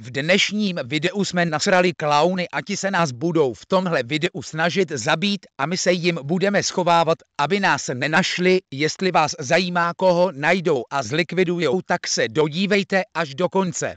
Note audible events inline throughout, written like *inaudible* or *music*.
V dnešním videu jsme nasrali klauny a ti se nás budou v tomhle videu snažit zabít a my se jim budeme schovávat, aby nás nenašli. Jestli vás zajímá, koho najdou a zlikvidujou, tak se dodívejte až do konce.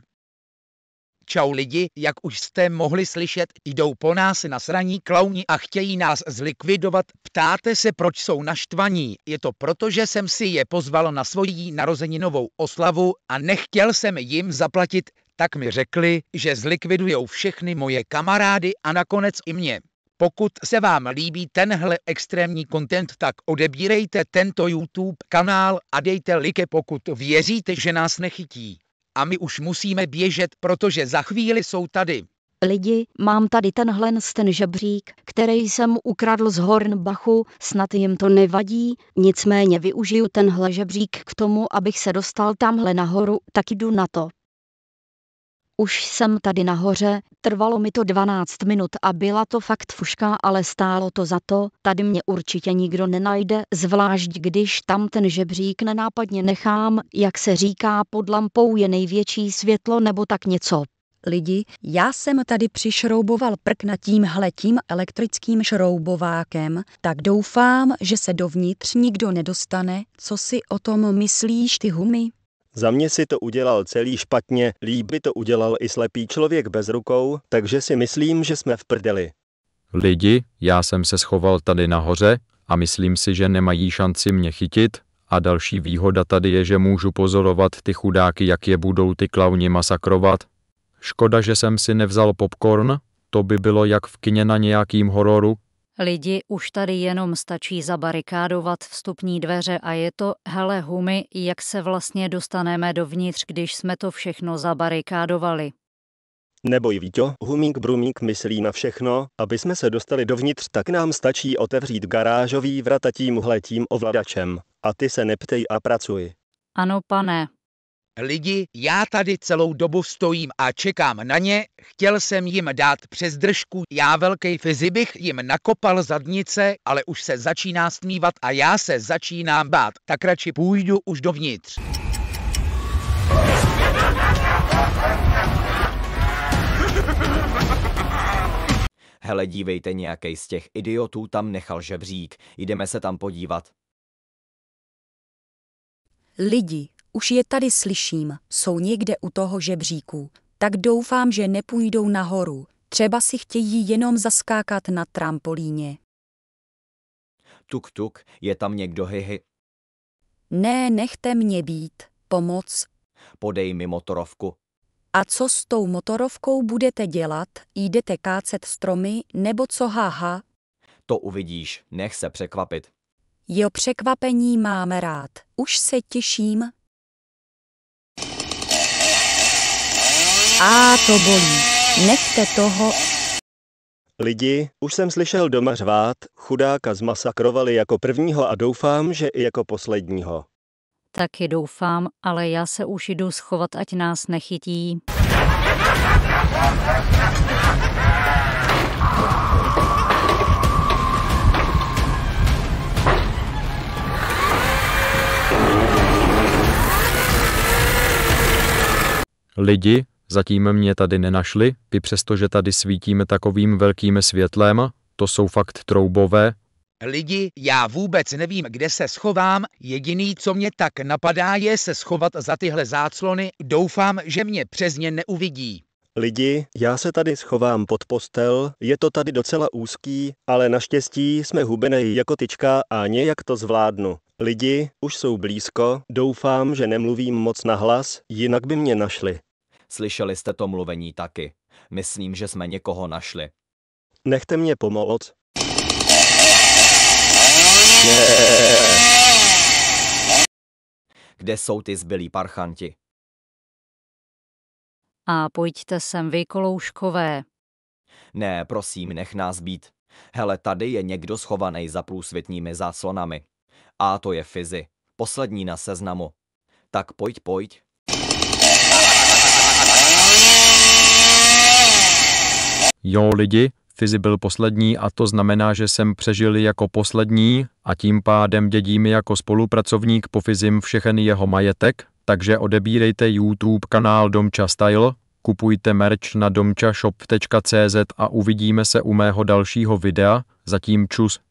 Čau lidi, jak už jste mohli slyšet, jdou po nás sraní klauni a chtějí nás zlikvidovat. Ptáte se, proč jsou naštvaní. Je to proto, že jsem si je pozval na svoji narozeninovou oslavu a nechtěl jsem jim zaplatit tak mi řekli, že zlikvidujou všechny moje kamarády a nakonec i mě. Pokud se vám líbí tenhle extrémní content, tak odebírejte tento YouTube kanál a dejte like, pokud věříte, že nás nechytí. A my už musíme běžet, protože za chvíli jsou tady. Lidi, mám tady tenhle ten žebřík, který jsem ukradl z Hornbachu, snad jim to nevadí, nicméně využiju tenhle žebřík k tomu, abych se dostal tamhle nahoru, tak jdu na to. Už jsem tady nahoře, trvalo mi to 12 minut a byla to fakt fuška, ale stálo to za to, tady mě určitě nikdo nenajde, zvlášť když tam ten žebřík nenápadně nechám, jak se říká pod lampou je největší světlo nebo tak něco. Lidi, já jsem tady přišrouboval prk na tím elektrickým šroubovákem, tak doufám, že se dovnitř nikdo nedostane. Co si o tom myslíš ty humy? Za mě si to udělal celý špatně, líb by to udělal i slepý člověk bez rukou, takže si myslím, že jsme v prdeli. Lidi, já jsem se schoval tady nahoře a myslím si, že nemají šanci mě chytit a další výhoda tady je, že můžu pozorovat ty chudáky, jak je budou ty klauni masakrovat. Škoda, že jsem si nevzal popcorn, to by bylo jak v kině na nějakým hororu, Lidi už tady jenom stačí zabarikádovat vstupní dveře a je to, hele humy, jak se vlastně dostaneme dovnitř, když jsme to všechno zabarikádovali. Neboj Víťo, humík brumík myslí na všechno, aby jsme se dostali dovnitř, tak nám stačí otevřít garážový vrata tímhletím ovladačem. A ty se neptej a pracuj. Ano pane lidi, já tady celou dobu stojím a čekám na ně, chtěl jsem jim dát přes držku, já velký fyzi bych jim nakopal zadnice, ale už se začíná stmívat a já se začínám bát, tak radši půjdu už dovnitř. *laughs* Hele, dívejte, nějaký z těch idiotů tam nechal žebřík. Jdeme se tam podívat. Lidi, už je tady slyším, jsou někde u toho žebříku, tak doufám, že nepůjdou nahoru, třeba si chtějí jenom zaskákat na trampolíně. Tuk tuk, je tam někdo hyhy. Ne, nechte mě být, pomoc. Podej mi motorovku. A co s tou motorovkou budete dělat? Jdete kácet stromy nebo co haha? To uvidíš, nech se překvapit. Jo, překvapení máme rád. Už se těším, A to bolí. Nechte toho. Lidi, už jsem slyšel doma řvát, chudáka zmasakrovali jako prvního a doufám, že i jako posledního. Taky doufám, ale já se už jdu schovat, ať nás nechytí. Lidi, Zatím mě tady nenašli, i přestože tady svítíme takovým velkým světlem, to jsou fakt troubové. Lidi, já vůbec nevím, kde se schovám, jediný, co mě tak napadá, je se schovat za tyhle záclony, doufám, že mě přes ně neuvidí. Lidi, já se tady schovám pod postel, je to tady docela úzký, ale naštěstí jsme hubenej jako tyčka a nějak to zvládnu. Lidi, už jsou blízko, doufám, že nemluvím moc nahlas, jinak by mě našli. Slyšeli jste to mluvení taky. Myslím, že jsme někoho našli. Nechte mě pomoct. Ne. Kde jsou ty zbylí parchanti? A pojďte sem vy, kolouškové. Ne, prosím, nech nás být. Hele, tady je někdo schovaný za průsvitními záslonami. A to je Fizi, poslední na seznamu. Tak pojď, pojď. Jo lidi, Fizi byl poslední a to znamená, že jsem přežil jako poslední a tím pádem dědím jako spolupracovník po Fizim všechen jeho majetek, takže odebírejte YouTube kanál Domča Style, kupujte merch na domčashop.cz a uvidíme se u mého dalšího videa, zatím čus.